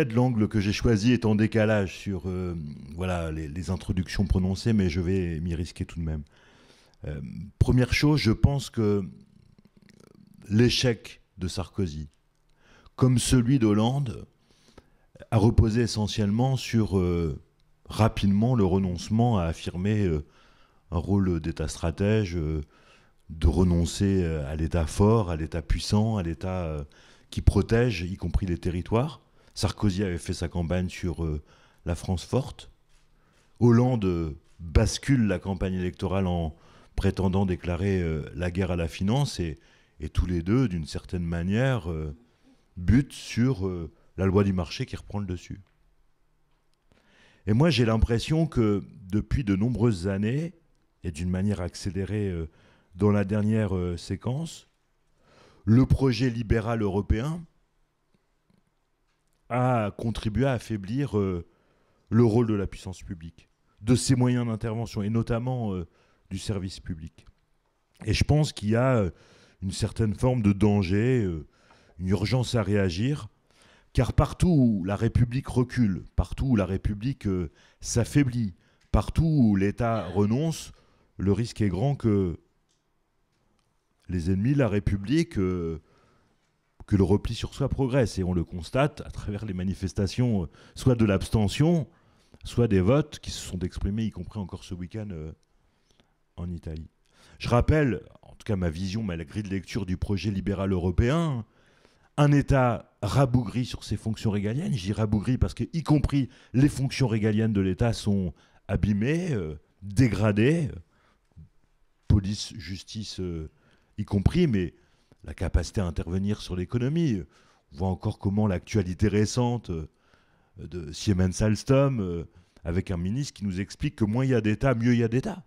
peut-être l'angle que j'ai choisi est en décalage sur euh, voilà, les, introductions prononcées, mais je vais m'y risquer tout de même. Euh, première chose, je pense que l'échec de Sarkozy, comme celui d'Hollande, a reposé essentiellement sur euh, rapidement le renoncement à affirmer un rôle d'État stratège, de renoncer à l'État fort, à l'État puissant, à l'État qui protège, y compris les territoires. Sarkozy avait fait sa campagne sur euh, la France forte. Hollande euh, bascule la campagne électorale en prétendant déclarer euh, la guerre à la finance et, et tous les deux, d'une certaine manière, butent sur la loi du marché qui reprend le dessus. Et moi, j'ai l'impression que depuis de nombreuses années, et d'une manière accélérée dans la dernière séquence, le projet libéral européen, a contribué à affaiblir euh, le rôle de la puissance publique, de ses moyens d'intervention et notamment euh, du service public. Et je pense qu'il y a euh, une certaine forme de danger, une urgence à réagir, car partout où la République recule, partout où la République s'affaiblit, partout où l'État renonce, le risque est grand que les ennemis de la République que le repli sur soi progresse. Et on le constate à travers les manifestations, euh, soit de l'abstention, soit des votes qui se sont exprimés, y compris encore ce week-end euh, en Italie. Je rappelle, en tout cas ma vision, malgré grille de lecture du projet libéral européen, un État rabougri sur ses fonctions régaliennes, j'y rabougri parce que y compris les fonctions régaliennes de l'État sont abîmées, euh, dégradées, police, justice y compris, mais la capacité à intervenir sur l'économie. On voit encore comment l'actualité récente euh, de Siemens Alstom, euh, avec un ministre qui nous explique que moins il y a d'État, mieux il y a d'État.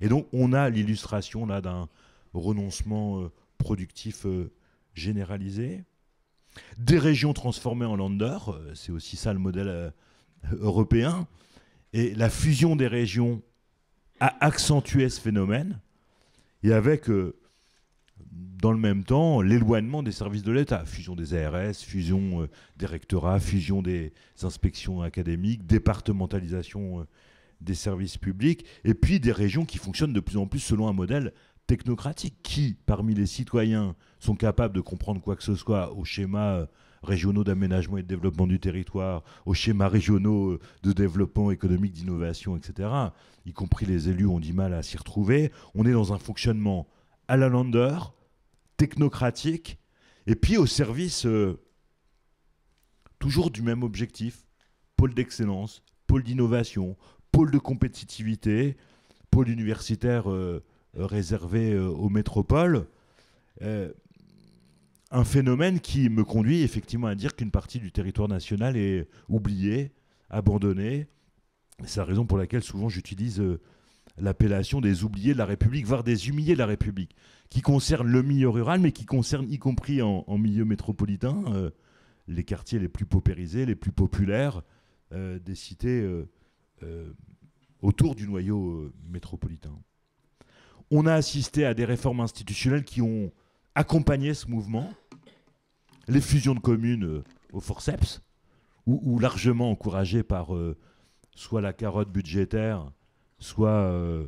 Et donc on a l'illustration là d'un renoncement euh, productif généralisé. Des régions transformées en lander, c'est aussi ça le modèle européen. Et la fusion des régions a accentué ce phénomène. Et avec dans le même temps, l'éloignement des services de l'État, fusion des ARS, fusion euh, des rectorats, fusion des inspections académiques, départementalisation euh, des services publics, et puis des régions qui fonctionnent de plus en plus selon un modèle technocratique. Qui, parmi les citoyens, sont capables de comprendre quoi que ce soit aux schémas euh, régionaux d'aménagement et de développement du territoire, aux schémas régionaux de développement économique, d'innovation, etc., y compris les élus ont du mal à s'y retrouver, on est dans un fonctionnement à la Lander, technocratique, et puis au service euh, toujours du même objectif, pôle d'excellence, pôle d'innovation, pôle de compétitivité, pôle universitaire euh, réservé euh, aux métropoles. un phénomène qui me conduit effectivement à dire qu'une partie du territoire national est oubliée, abandonnée. C'est la raison pour laquelle souvent j'utilise l'appellation des oubliés de la République, voire des humiliés de la République, qui concerne le milieu rural, mais qui concerne y compris en, milieu métropolitain euh, les quartiers les plus paupérisés, les plus populaires euh, des cités euh, autour du noyau métropolitain. On a assisté à des réformes institutionnelles qui ont accompagné ce mouvement, les fusions de communes au forceps, ou, ou, largement encouragées par soit la carotte budgétaire, soit euh,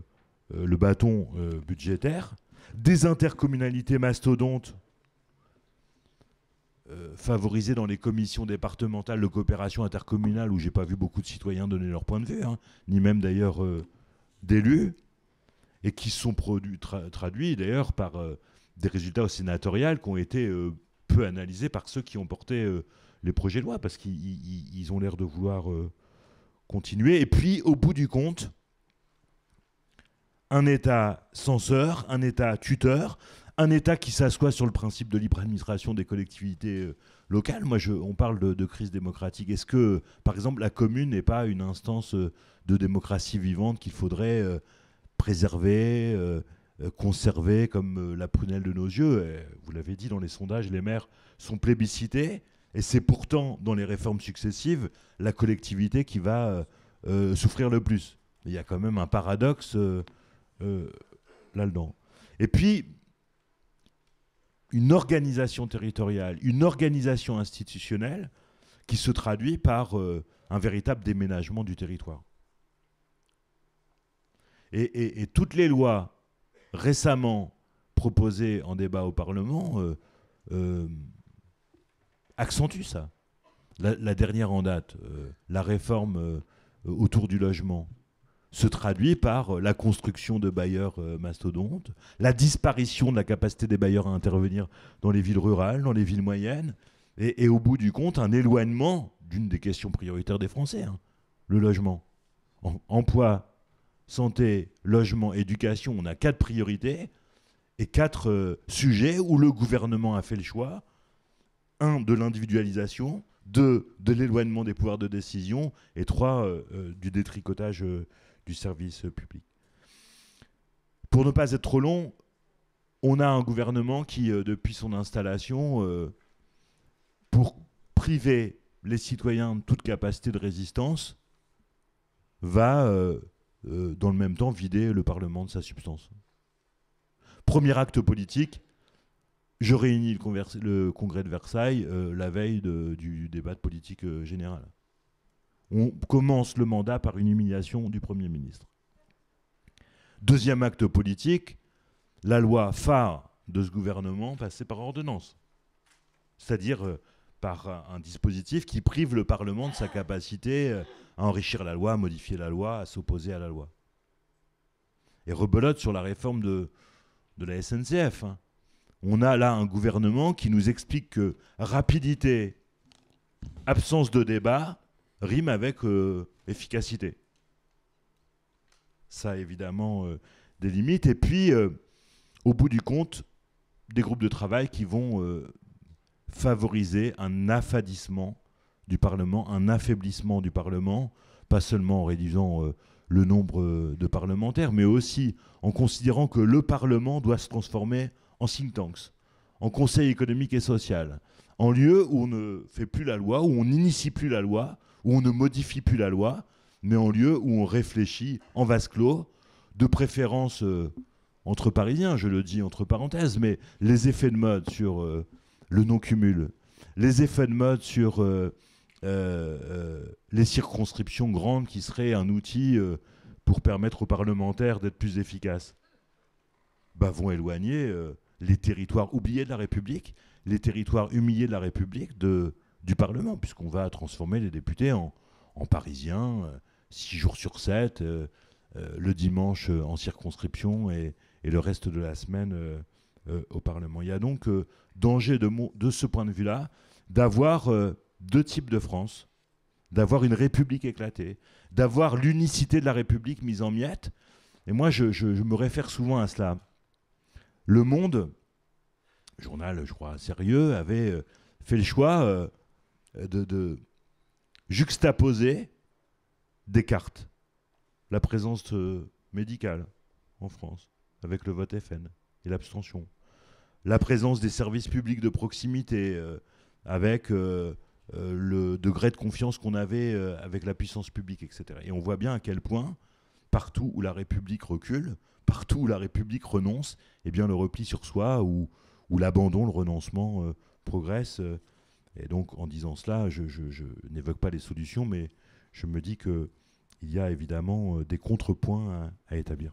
euh, le bâton euh, budgétaire, des intercommunalités mastodontes favorisées dans les commissions départementales de coopération intercommunale où j'ai pas vu beaucoup de citoyens donner leur point de vue, hein, ni même d'ailleurs d'élus, et qui sont produits, traduits d'ailleurs par des résultats sénatoriales qui ont été peu analysés par ceux qui ont porté les projets de loi, parce qu'ils ont l'air de vouloir continuer. Et puis, au bout du compte, un État censeur, un État tuteur, un État qui s'assoit sur le principe de libre administration des collectivités euh, locales. Moi, on parle de, crise démocratique. Est-ce que, par exemple, la commune n'est pas une instance euh, de démocratie vivante qu'il faudrait euh, préserver, conserver comme la prunelle de nos yeux Vous l'avez dit dans les sondages, les maires sont plébiscités, et c'est pourtant dans les réformes successives la collectivité qui va souffrir le plus. Il y a quand même un paradoxe. Euh, là-dedans. Et puis, une organisation territoriale, une organisation institutionnelle qui se traduit par euh, un véritable déménagement du territoire. Et, toutes les lois récemment proposées en débat au Parlement euh, accentuent ça. la, dernière en date, la réforme autour du logement, se traduit par euh, la construction de bailleurs euh, mastodontes, la disparition de la capacité des bailleurs à intervenir dans les villes rurales, dans les villes moyennes, et, au bout du compte, un éloignement d'une des questions prioritaires des Français, hein, le logement. emploi, santé, logement, éducation, on a quatre priorités et quatre euh, sujets où le gouvernement a fait le choix. Un, de l'individualisation, deux, de l'éloignement des pouvoirs de décision, et trois, du détricotage du service public. Pour ne pas être trop long, on a un gouvernement qui, euh, depuis son installation, euh, pour priver les citoyens de toute capacité de résistance, va, euh, dans le même temps, vider le Parlement de sa substance. Premier acte politique, je réunis le, congrès de Versailles la veille du débat de politique générale on commence le mandat par une humiliation du Premier ministre. Deuxième acte politique, la loi phare de ce gouvernement passée par ordonnance, c'est-à-dire euh, par un dispositif qui prive le Parlement de sa capacité euh, à enrichir la loi, à modifier la loi, à s'opposer à la loi. Et rebelote sur la réforme de, la SNCF. Hein. On a là un gouvernement qui nous explique que rapidité, absence de débat, rime avec euh, efficacité. Ça a évidemment euh, des limites. Et puis, euh, au bout du compte, des groupes de travail qui vont favoriser un affadissement du Parlement, un affaiblissement du Parlement, pas seulement en réduisant le nombre de parlementaires, mais aussi en considérant que le Parlement doit se transformer en think tanks, en conseil économique et social, en lieu où on ne fait plus la loi, où on n'initie plus la loi, où on ne modifie plus la loi, mais en lieu où on réfléchit en vase clos, de préférence euh, entre Parisiens, je le dis entre parenthèses, mais les effets de mode sur euh, le non-cumul, les effets de mode sur euh, les circonscriptions grandes qui seraient un outil pour permettre aux parlementaires d'être plus efficaces, bah, vont éloigner les territoires oubliés de la République, les territoires humiliés de la République de du Parlement, puisqu'on va transformer les députés en, Parisiens, euh, six jours sur sept, euh, euh, le dimanche en circonscription et, le reste de la semaine au Parlement. Il y a donc danger de, de ce point de vue-là d'avoir deux types de France, d'avoir une République éclatée, d'avoir l'unicité de la République mise en miettes. Et moi, je, je me réfère souvent à cela. Le Monde, journal, je crois, sérieux, avait fait le choix euh, de, juxtaposer des cartes. La présence euh, médicale en France, avec le vote FN et l'abstention. La présence des services publics de proximité, euh, avec le degré de confiance qu'on avait avec la puissance publique, etc. Et on voit bien à quel point, partout où la République recule, partout où la République renonce, eh bien le repli sur soi ou, l'abandon, le renoncement progresse. Et donc, en disant cela, je, n'évoque pas les solutions, mais je me dis qu'il y a évidemment euh, des contrepoints à établir.